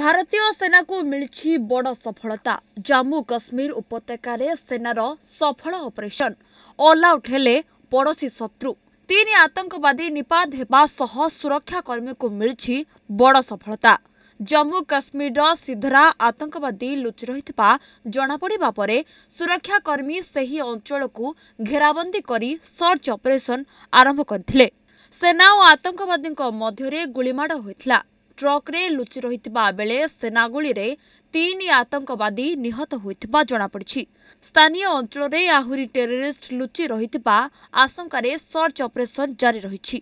ଭାରତୀୟ ସେନାକୁ ମିଳିଛି ବଡ଼ ସଫଳତା ଜାମ୍ମୁ କାଶ୍ମୀର ଉପତ୍ୟକାରେ ସେନାର ସଫଳ ଅପରେସନ୍ ଅଲ୍ ଆଉଟ୍ ହେଲେ ପଡ଼ୋଶୀ ଶତ୍ରୁ ତିନି ଆତଙ୍କବାଦୀ ନିପାତ ହେବା ସହ ସୁରକ୍ଷାକର୍ମୀଙ୍କୁ ମିଳିଛି ବଡ଼ ସଫଳତା ଜାମ୍ମୁ କାଶ୍ମୀରର ସିଧରା ଆତଙ୍କବାଦୀ ଲୁଚି ରହିଥିବା ଜଣାପଡ଼ିବା ପରେ ସୁରକ୍ଷାକର୍ମୀ ସେହି ଅଞ୍ଚଳକୁ ଘେରାବନ୍ଦୀ କରି ସର୍ଚ୍ଚ ଅପରେସନ୍ ଆରମ୍ଭ କରିଥିଲେ ସେନା ଓ ଆତଙ୍କବାଦୀଙ୍କ ମଧ୍ୟରେ ଗୁଳିମାଡ଼ ହୋଇଥିଲା ଟ୍ରକ୍ରେ ଲୁଚି ରହିଥିବା ବେଳେ ସେନା ଗୁଳିରେ ତିନି ଆତଙ୍କବାଦୀ ନିହତ ହୋଇଥିବା ଜଣାପଡ଼ିଛି ସ୍ଥାନୀୟ ଅଞ୍ଚଳରେ ଆହୁରି ଟେରୋରିଷ୍ଟ ଲୁଚି ରହିଥିବା ଆଶଙ୍କାରେ ସର୍ଚ୍ଚ ଅପରେସନ୍ ଜାରି ରହିଛି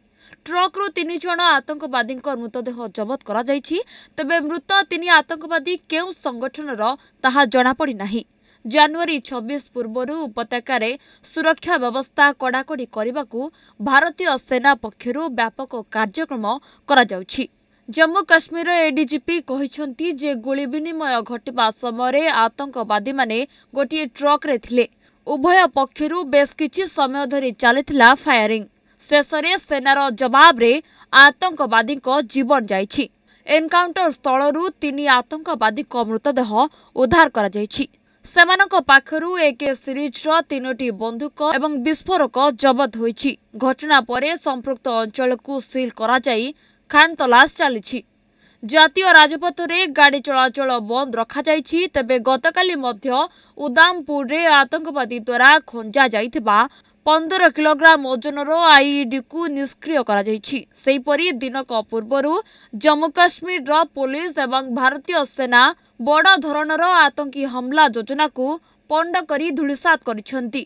ଟ୍ରକ୍ରୁ ତିନି ଜଣ ଆତଙ୍କବାଦୀଙ୍କ ମୃତଦେହ ଜବତ କରାଯାଇଛି ତେବେ ମୃତ ତିନି ଆତଙ୍କବାଦୀ କେଉଁ ସଂଗଠନର ତାହା ଜଣାପଡ଼ି ନାହିଁ ଜାନୁଆରୀ ଛବିଶ ପୂର୍ବରୁ ଉପତ୍ୟକାରେ ସୁରକ୍ଷା ବ୍ୟବସ୍ଥା କଡ଼ାକଡ଼ି କରିବାକୁ ଭାରତୀୟ ସେନା ପକ୍ଷରୁ ବ୍ୟାପକ କାର୍ଯ୍ୟକ୍ରମ କରାଯାଉଛି ଜାମ୍ମୁ କାଶ୍ମୀରର ଏଡିଜିପି କହିଛନ୍ତି ଯେ ଗୁଳି ବିନିମୟ ଘଟିବା ସମୟରେ ଆତଙ୍କବାଦୀମାନେ ଗୋଟିଏ ଟ୍ରକ୍ରେ ଥିଲେ ଉଭୟ ପକ୍ଷରୁ ବେଶ କିଛି ସମୟ ଧରି ଚାଲିଥିଲା ଫାୟାରିଂ ଶେଷରେ ସେନାର ଜବାବରେ ଆତଙ୍କବାଦୀଙ୍କ ଜୀବନ ଯାଇଛି ଏନ୍କାଉଣ୍ଟର ସ୍ଥଳରୁ ତିନି ଆତଙ୍କବାଦୀଙ୍କ ମୃତଦେହ ଉଦ୍ଧାର କରାଯାଇଛି ସେମାନଙ୍କ ପାଖରୁ ଏକେ ସିରିଜ୍ର ତିନୋଟି ବନ୍ଧୁକ ଏବଂ ବିସ୍ଫୋରକ ଜବତ ହୋଇଛି ଘଟଣା ପରେ ସମ୍ପୃକ୍ତ ଅଞ୍ଚଳକୁ ସିଲ୍ କରାଯାଇ ଖାନ୍ ତଲାସ ଚାଲିଛି ଜାତୀୟ ରାଜପଥରେ ଗାଡ଼ି ଚଳାଚଳ ବନ୍ଦ ରଖାଯାଇଛି ତେବେ ଗତକାଲି ମଧ୍ୟ ଉଦାମପୁରରେ ଆତଙ୍କବାଦୀ ଦ୍ୱାରା ଖଞ୍ଜା ଯାଇଥିବା ପନ୍ଦର କିଲୋଗ୍ରାମ ଓଜନର ଆଇଇଡିକୁ ନିଷ୍କ୍ରିୟ କରାଯାଇଛି ସେହିପରି ଦିନକ ପୂର୍ବରୁ ଜମ୍ମୁ କାଶ୍ମୀରର ପୋଲିସ ଏବଂ ଭାରତୀୟ ସେନା ବଡ଼ ଧରଣର ଆତଙ୍କୀ ହମଲା ଯୋଜନାକୁ ପଣ୍ଡ କରି ଧୂଳିସାତ କରିଛନ୍ତି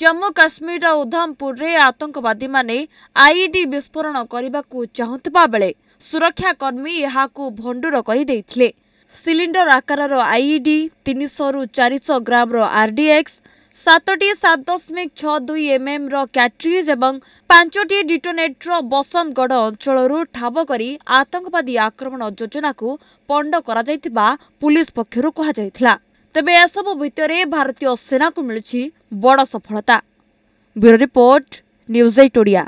ଜମ୍ମୁ କାଶ୍ମୀରର ଉଦ୍ଧମପୁରରେ ଆତଙ୍କବାଦୀମାନେ ଆଇଇଡି ବିସ୍ଫୋରଣ କରିବାକୁ ଚାହୁଁଥିବା ବେଳେ ସୁରକ୍ଷାକର୍ମୀ ଏହାକୁ ଭଣ୍ଡୁର କରିଦେଇଥିଲେ ସିଲିଣ୍ଡର ଆକାରର ଆଇଇଡି ତିନିଶହରୁ ଚାରିଶହ ଗ୍ରାମର ଆର୍ଡିଏକ୍ସ ସାତଟି ସାତ ଦଶମିକ ଛଅ ଦୁଇ ଏମ୍ଏମ୍ର କ୍ୟାଟ୍ରିଜ୍ ଏବଂ ପାଞ୍ଚଟି ଡିଟୋନେଟ୍ର ବସନ୍ତଗଡ଼ ଅଞ୍ଚଳରୁ ଠାବ କରି ଆତଙ୍କବାଦୀ ଆକ୍ରମଣ ଯୋଜନାକୁ ପଣ୍ଡ କରାଯାଇଥିବା ପୁଲିସ୍ ପକ୍ଷରୁ କୁହାଯାଇଥିଲା ତେବେ ଏସବୁ ଭିତରେ ଭାରତୀୟ ସେନାକୁ ମିଳୁଛି ବଡ଼ ସଫଳତା bureau report news eight Odia